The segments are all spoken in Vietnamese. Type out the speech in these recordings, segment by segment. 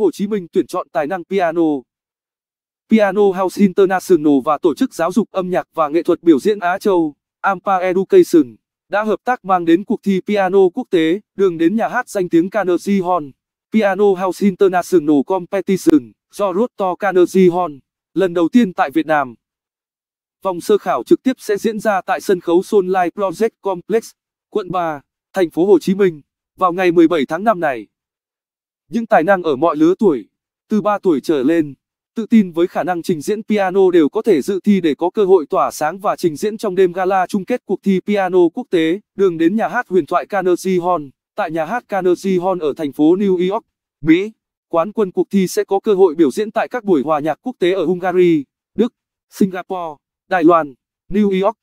Hồ Chí Minh tuyển chọn tài năng piano. Piano House International và Tổ chức Giáo dục Âm nhạc và Nghệ thuật Biểu diễn Á Châu, AMPA Education, đã hợp tác mang đến cuộc thi piano quốc tế, đường đến nhà hát danh tiếng Carnegie Hall. Piano House International Competition, do Rotor Carnegie Hall, lần đầu tiên tại Việt Nam. Vòng sơ khảo trực tiếp sẽ diễn ra tại sân khấu Sunlight Project Complex, quận 3, thành phố Hồ Chí Minh, vào ngày 17 tháng 5 này những tài năng ở mọi lứa tuổi, từ 3 tuổi trở lên, tự tin với khả năng trình diễn piano đều có thể dự thi để có cơ hội tỏa sáng và trình diễn trong đêm gala chung kết cuộc thi piano quốc tế, đường đến nhà hát huyền thoại Carnegie Hall, tại nhà hát Carnegie Hall ở thành phố New York, Mỹ. Quán quân cuộc thi sẽ có cơ hội biểu diễn tại các buổi hòa nhạc quốc tế ở Hungary, Đức, Singapore, Đài Loan, New York.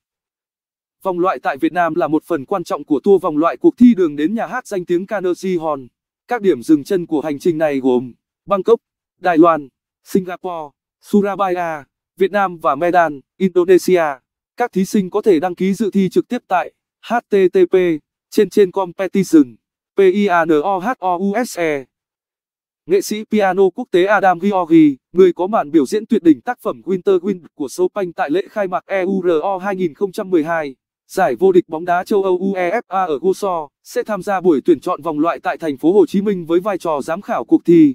Vòng loại tại Việt Nam là một phần quan trọng của tour vòng loại cuộc thi đường đến nhà hát danh tiếng Carnegie Hall. Các điểm dừng chân của hành trình này gồm Bangkok, Đài Loan, Singapore, Surabaya, Việt Nam và Medan, Indonesia. Các thí sinh có thể đăng ký dự thi trực tiếp tại http trên trên competition PIANOHOUSE. Nghệ sĩ piano quốc tế Adam Giorgi, người có màn biểu diễn tuyệt đỉnh tác phẩm Winter Wind của Chopin tại lễ khai mạc EURO 2012 giải vô địch bóng đá châu Âu UEFA ở Gosor sẽ tham gia buổi tuyển chọn vòng loại tại thành phố Hồ Chí Minh với vai trò giám khảo cuộc thi.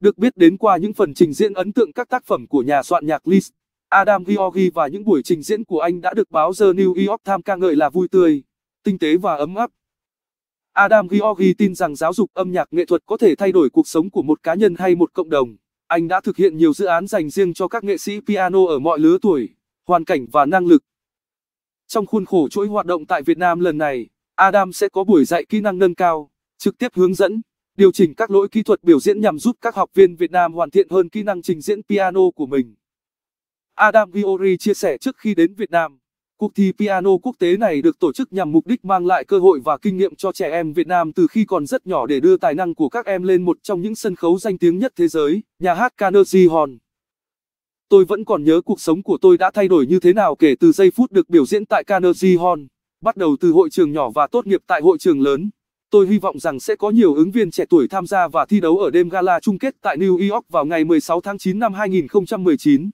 Được biết đến qua những phần trình diễn ấn tượng các tác phẩm của nhà soạn nhạc Liszt, Adam Georgi và những buổi trình diễn của anh đã được báo The New York Times ca ngợi là vui tươi, tinh tế và ấm áp. Adam Georgi tin rằng giáo dục âm nhạc nghệ thuật có thể thay đổi cuộc sống của một cá nhân hay một cộng đồng. Anh đã thực hiện nhiều dự án dành riêng cho các nghệ sĩ piano ở mọi lứa tuổi, hoàn cảnh và năng lực. Trong khuôn khổ chuỗi hoạt động tại Việt Nam lần này, Adam sẽ có buổi dạy kỹ năng nâng cao, trực tiếp hướng dẫn, điều chỉnh các lỗi kỹ thuật biểu diễn nhằm giúp các học viên Việt Nam hoàn thiện hơn kỹ năng trình diễn piano của mình. Adam Giori chia sẻ trước khi đến Việt Nam, cuộc thi piano quốc tế này được tổ chức nhằm mục đích mang lại cơ hội và kinh nghiệm cho trẻ em Việt Nam từ khi còn rất nhỏ để đưa tài năng của các em lên một trong những sân khấu danh tiếng nhất thế giới, nhà hát Carnegie Hall. Tôi vẫn còn nhớ cuộc sống của tôi đã thay đổi như thế nào kể từ giây phút được biểu diễn tại Carnegie Hall, bắt đầu từ hội trường nhỏ và tốt nghiệp tại hội trường lớn. Tôi hy vọng rằng sẽ có nhiều ứng viên trẻ tuổi tham gia và thi đấu ở đêm gala chung kết tại New York vào ngày 16 tháng 9 năm 2019.